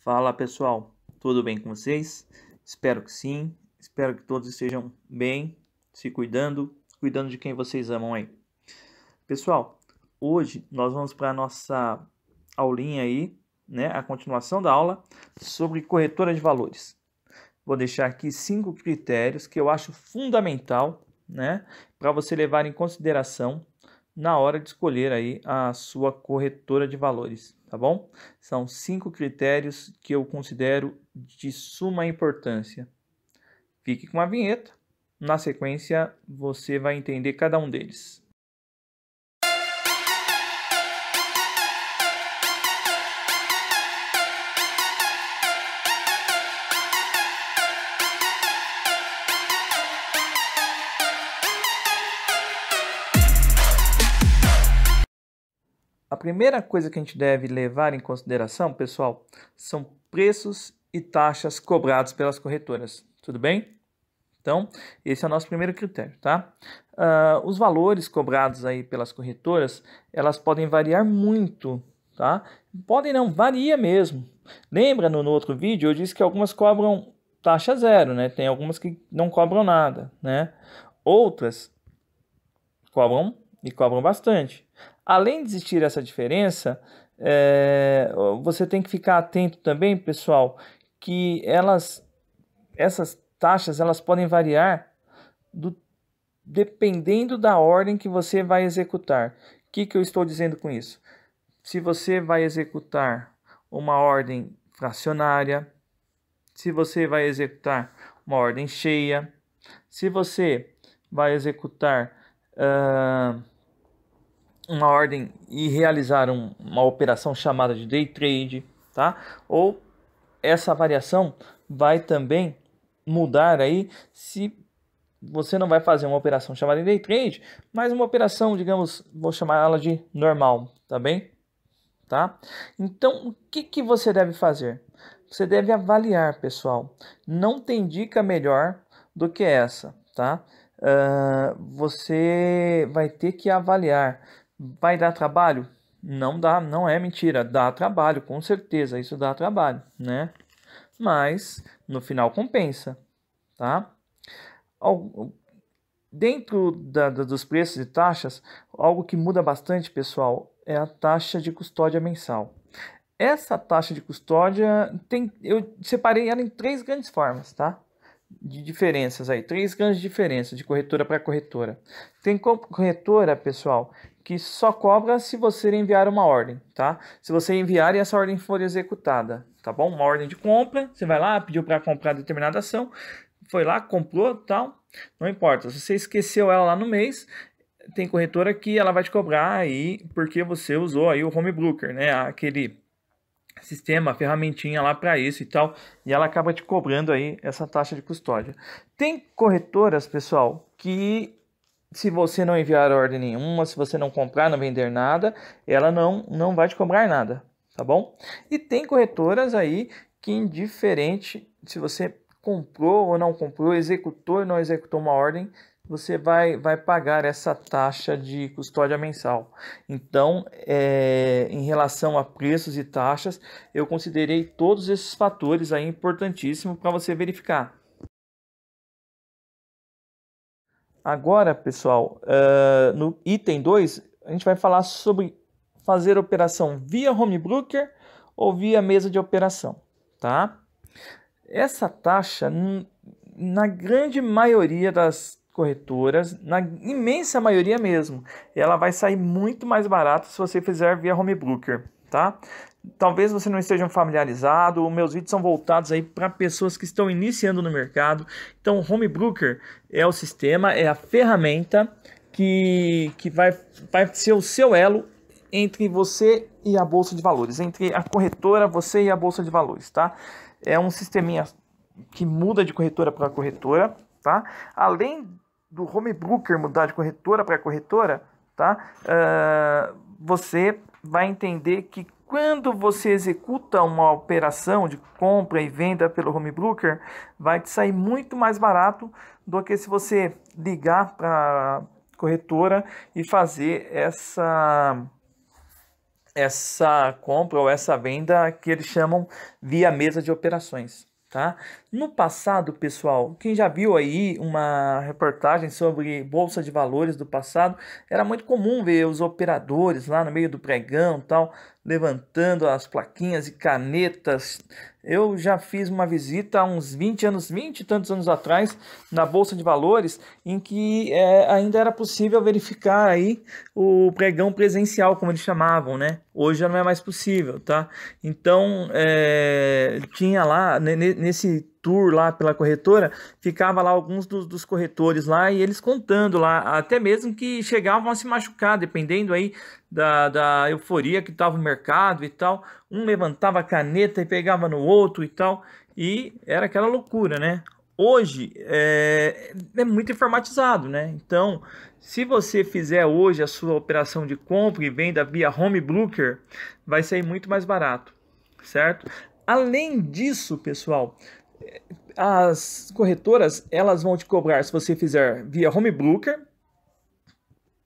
Fala pessoal, tudo bem com vocês? Espero que sim. Espero que todos estejam bem, se cuidando, cuidando de quem vocês amam aí. Pessoal, hoje nós vamos para a nossa aulinha aí, né? A continuação da aula sobre corretora de valores. Vou deixar aqui cinco critérios que eu acho fundamental, né? Para você levar em consideração na hora de escolher aí a sua corretora de valores tá bom? São cinco critérios que eu considero de suma importância. Fique com a vinheta. Na sequência, você vai entender cada um deles. primeira coisa que a gente deve levar em consideração, pessoal, são preços e taxas cobrados pelas corretoras. Tudo bem? Então, esse é o nosso primeiro critério, tá? Uh, os valores cobrados aí pelas corretoras, elas podem variar muito, tá? Podem não, varia mesmo. Lembra no, no outro vídeo, eu disse que algumas cobram taxa zero, né? Tem algumas que não cobram nada, né? Outras cobram e cobram bastante. Além de existir essa diferença, é, você tem que ficar atento também, pessoal, que elas, essas taxas, elas podem variar do, dependendo da ordem que você vai executar. O que, que eu estou dizendo com isso? Se você vai executar uma ordem fracionária, se você vai executar uma ordem cheia, se você vai executar uh, uma ordem e realizar um, uma operação chamada de day trade, tá? Ou essa variação vai também mudar aí se você não vai fazer uma operação chamada de day trade, mas uma operação, digamos, vou chamar ela de normal, tá bem? Tá? Então, o que, que você deve fazer? Você deve avaliar, pessoal. Não tem dica melhor do que essa, tá? Uh, você vai ter que avaliar Vai dar trabalho? Não dá, não é mentira, dá trabalho, com certeza, isso dá trabalho, né? Mas no final compensa, tá? Algo, dentro da, da, dos preços e taxas, algo que muda bastante, pessoal, é a taxa de custódia mensal. Essa taxa de custódia tem, eu separei ela em três grandes formas, tá? de diferenças aí, três grandes diferenças de corretora para corretora. Tem corretora, pessoal, que só cobra se você enviar uma ordem, tá? Se você enviar e essa ordem for executada, tá bom? Uma ordem de compra, você vai lá, pediu para comprar determinada ação, foi lá, comprou, tal, não importa. Se você esqueceu ela lá no mês, tem corretora que ela vai te cobrar aí porque você usou aí o home broker, né? Aquele sistema, ferramentinha lá para isso e tal, e ela acaba te cobrando aí essa taxa de custódia. Tem corretoras, pessoal, que se você não enviar ordem nenhuma, se você não comprar, não vender nada, ela não não vai te cobrar nada, tá bom? E tem corretoras aí que indiferente se você comprou ou não comprou, executou ou não executou uma ordem, você vai, vai pagar essa taxa de custódia mensal. Então, é, em relação a preços e taxas, eu considerei todos esses fatores aí importantíssimos para você verificar. Agora, pessoal, uh, no item 2, a gente vai falar sobre fazer operação via home broker ou via mesa de operação, tá? Essa taxa, na grande maioria das corretoras, na imensa maioria mesmo, ela vai sair muito mais barato se você fizer via home broker, tá? Talvez você não esteja familiarizado, meus vídeos são voltados aí para pessoas que estão iniciando no mercado. Então, home broker é o sistema, é a ferramenta que, que vai, vai ser o seu elo entre você e a bolsa de valores, entre a corretora, você e a bolsa de valores, tá? É um sisteminha que muda de corretora para corretora, tá? Além do home broker mudar de corretora para corretora, tá? Uh, você vai entender que quando você executa uma operação de compra e venda pelo home broker, vai te sair muito mais barato do que se você ligar para corretora e fazer essa essa compra ou essa venda que eles chamam via mesa de operações tá? No passado, pessoal, quem já viu aí uma reportagem sobre bolsa de valores do passado, era muito comum ver os operadores lá no meio do pregão, tal, levantando as plaquinhas e canetas eu já fiz uma visita há uns 20 anos, 20 e tantos anos atrás, na Bolsa de Valores, em que é, ainda era possível verificar aí o pregão presencial, como eles chamavam, né? Hoje já não é mais possível, tá? Então, é, tinha lá, nesse tour lá pela corretora, ficava lá alguns dos, dos, corretores lá e eles contando lá, até mesmo que chegavam a se machucar, dependendo aí da, da euforia que estava o mercado e tal. Um levantava a caneta e pegava no outro e tal, e era aquela loucura, né? Hoje é, é muito informatizado, né? Então, se você fizer hoje a sua operação de compra e venda via Home Broker, vai sair muito mais barato, certo? Além disso, pessoal, as corretoras elas vão te cobrar se você fizer via home broker,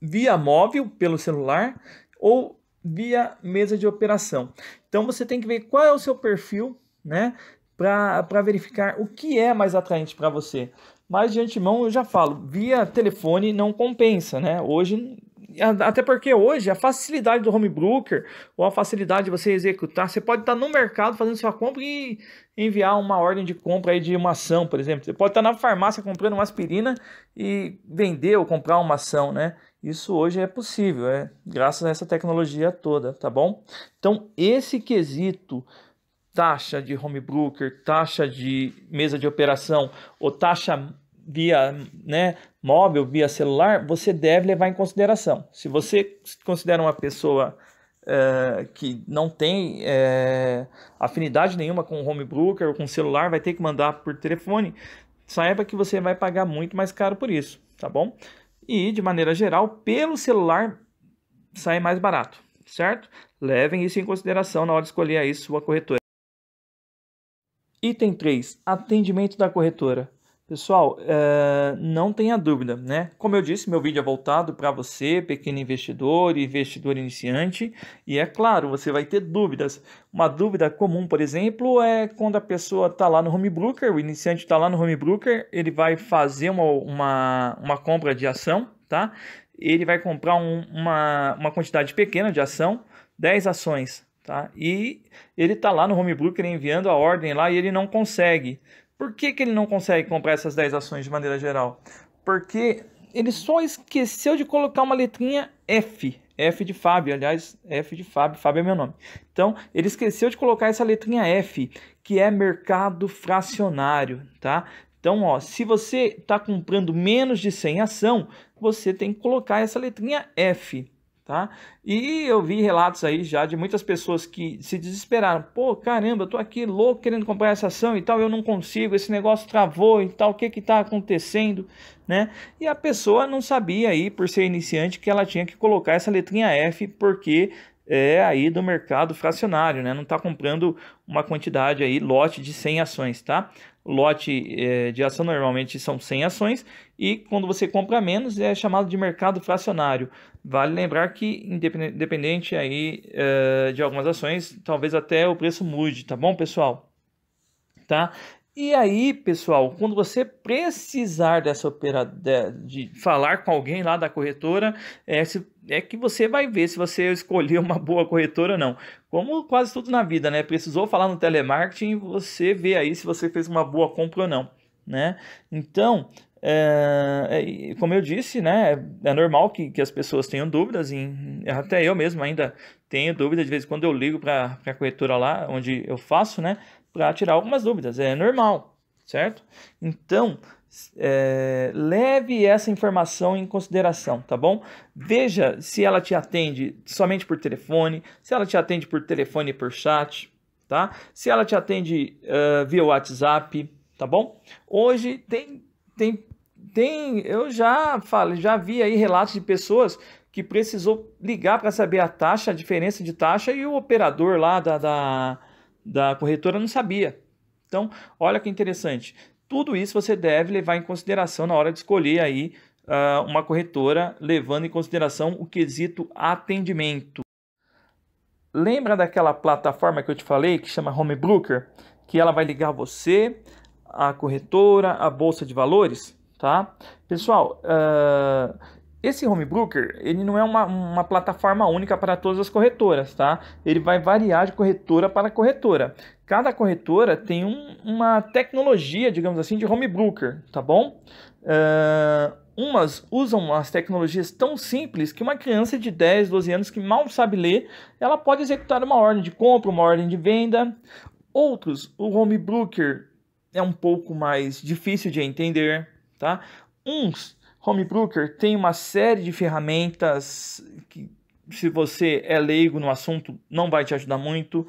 via móvel pelo celular ou via mesa de operação. Então você tem que ver qual é o seu perfil, né, para verificar o que é mais atraente para você. Mas de antemão eu já falo, via telefone não compensa, né? Hoje até porque hoje a facilidade do home broker ou a facilidade de você executar, você pode estar no mercado fazendo sua compra e enviar uma ordem de compra aí de uma ação, por exemplo. Você pode estar na farmácia comprando uma aspirina e vender ou comprar uma ação, né? Isso hoje é possível, é graças a essa tecnologia toda, tá bom? Então, esse quesito taxa de home broker, taxa de mesa de operação ou taxa via né, móvel, via celular, você deve levar em consideração. Se você considera uma pessoa é, que não tem é, afinidade nenhuma com home broker ou com celular, vai ter que mandar por telefone, saiba que você vai pagar muito mais caro por isso, tá bom? E, de maneira geral, pelo celular sai mais barato, certo? Levem isso em consideração na hora de escolher aí sua corretora. Item 3. Atendimento da corretora. Pessoal, uh, não tenha dúvida, né? Como eu disse, meu vídeo é voltado para você, pequeno investidor, investidor iniciante, e é claro, você vai ter dúvidas. Uma dúvida comum, por exemplo, é quando a pessoa está lá no home broker, o iniciante está lá no home broker, ele vai fazer uma, uma, uma compra de ação, tá? Ele vai comprar um, uma, uma quantidade pequena de ação, 10 ações. Tá? E ele está lá no home broker enviando a ordem lá e ele não consegue. Por que, que ele não consegue comprar essas 10 ações de maneira geral? Porque ele só esqueceu de colocar uma letrinha F. F de Fábio, aliás, F de Fábio, Fábio é meu nome. Então, ele esqueceu de colocar essa letrinha F, que é mercado fracionário, tá? Então, ó, se você está comprando menos de 100 ação, você tem que colocar essa letrinha F tá? E eu vi relatos aí já de muitas pessoas que se desesperaram. Pô, caramba, eu tô aqui louco querendo comprar essa ação e tal, eu não consigo, esse negócio travou e tal, o que que tá acontecendo, né? E a pessoa não sabia aí, por ser iniciante, que ela tinha que colocar essa letrinha F, porque é aí do mercado fracionário, né? Não está comprando uma quantidade aí, lote de 100 ações, tá? Lote é, de ação normalmente são 100 ações e quando você compra menos é chamado de mercado fracionário. Vale lembrar que independente aí é, de algumas ações, talvez até o preço mude, tá bom, pessoal? Tá? E aí, pessoal, quando você precisar dessa opera de, falar com alguém lá da corretora, é, se, é que você vai ver se você escolheu uma boa corretora ou não. Como quase tudo na vida, né? Precisou falar no telemarketing, você vê aí se você fez uma boa compra ou não, né? Então, é, é como eu disse, né, é, é normal que, que as pessoas tenham dúvidas, em, até eu mesmo ainda tenho dúvidas de vez em quando eu ligo para a corretora lá, onde eu faço, né, para tirar algumas dúvidas, é normal, certo? Então, é, leve essa informação em consideração, tá bom? Veja se ela te atende somente por telefone, se ela te atende por telefone e por chat, tá? Se ela te atende uh, via WhatsApp, tá bom? Hoje tem, tem tem, eu já falei, já vi aí relatos de pessoas que precisou ligar para saber a taxa, a diferença de taxa, e o operador lá da, da, da corretora não sabia. Então, olha que interessante. Tudo isso você deve levar em consideração na hora de escolher aí uh, uma corretora, levando em consideração o quesito atendimento. Lembra daquela plataforma que eu te falei que chama Home Broker, que ela vai ligar você, a corretora, a bolsa de valores? tá? Pessoal, uh, esse home broker ele não é uma, uma plataforma única para todas as corretoras, tá? Ele vai variar de corretora para corretora. Cada corretora tem um, uma tecnologia, digamos assim, de home broker, tá bom? Uh, umas usam as tecnologias tão simples que uma criança de 10, 12 anos que mal sabe ler, ela pode executar uma ordem de compra, uma ordem de venda. Outros, o home broker é um pouco mais difícil de entender, Tá? Uns, Homebrewer tem uma série de ferramentas que, se você é leigo no assunto, não vai te ajudar muito.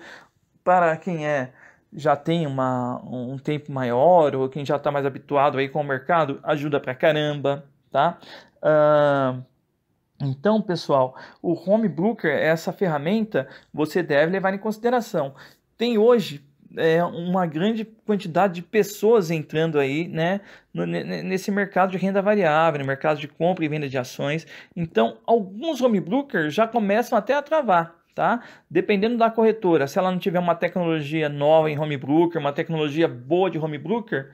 Para quem é já tem uma, um tempo maior ou quem já está mais habituado aí com o mercado, ajuda pra caramba, tá? Uh, então, pessoal, o Home Broker, essa ferramenta, você deve levar em consideração. Tem hoje é, uma grande quantidade de pessoas entrando aí, né, no, nesse mercado de renda variável, no mercado de compra e venda de ações. Então, alguns home brokers já começam até a travar. Tá? Dependendo da corretora, se ela não tiver uma tecnologia nova em home broker, uma tecnologia boa de home broker,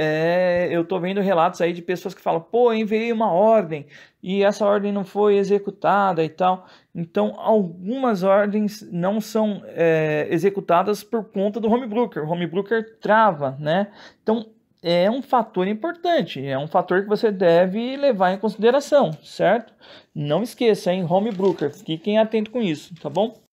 é, eu estou vendo relatos aí de pessoas que falam, pô, enviei uma ordem e essa ordem não foi executada e tal. Então, algumas ordens não são é, executadas por conta do home broker. O home broker trava, né? Então, é um fator importante, é um fator que você deve levar em consideração, certo? Não esqueça, hein? Home broker, fiquem atentos com isso, tá bom?